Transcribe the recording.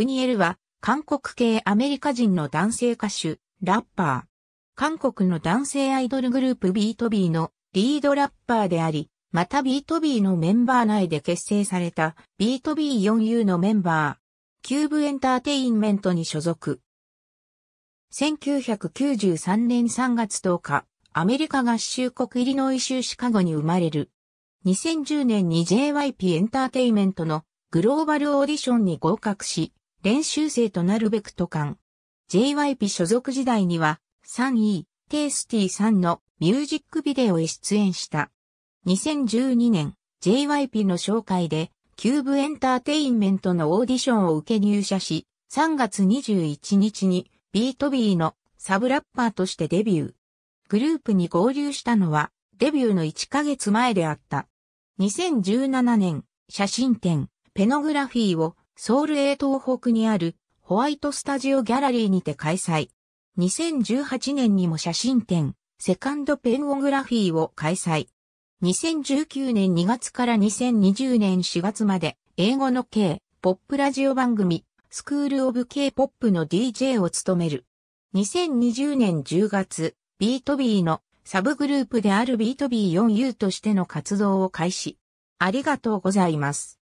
グニエルは、韓国系アメリカ人の男性歌手、ラッパー。韓国の男性アイドルグループビートビーのリードラッパーであり、またビートビーのメンバー内で結成されたビートビー 4U のメンバー、キューブエンターテインメントに所属。1993年3月10日、アメリカ合衆国イリノイ州シカゴに生まれる。2010年に JYP エンターテインメントのグローバルオーディションに合格し、練習生となるべくとか JYP 所属時代には、3位、テイスティさんのミュージックビデオへ出演した。2012年、JYP の紹介で、キューブエンターテインメントのオーディションを受け入社し、3月21日に、ビートビーのサブラッパーとしてデビュー。グループに合流したのは、デビューの1ヶ月前であった。2017年、写真展、ペノグラフィーをソウル A 東北にあるホワイトスタジオギャラリーにて開催。2018年にも写真展、セカンドペンオグラフィーを開催。2019年2月から2020年4月まで、英語の K、ポップラジオ番組、スクールオブ k ポップの DJ を務める。2020年10月、ビートビーのサブグループであるビートビー 4U としての活動を開始。ありがとうございます。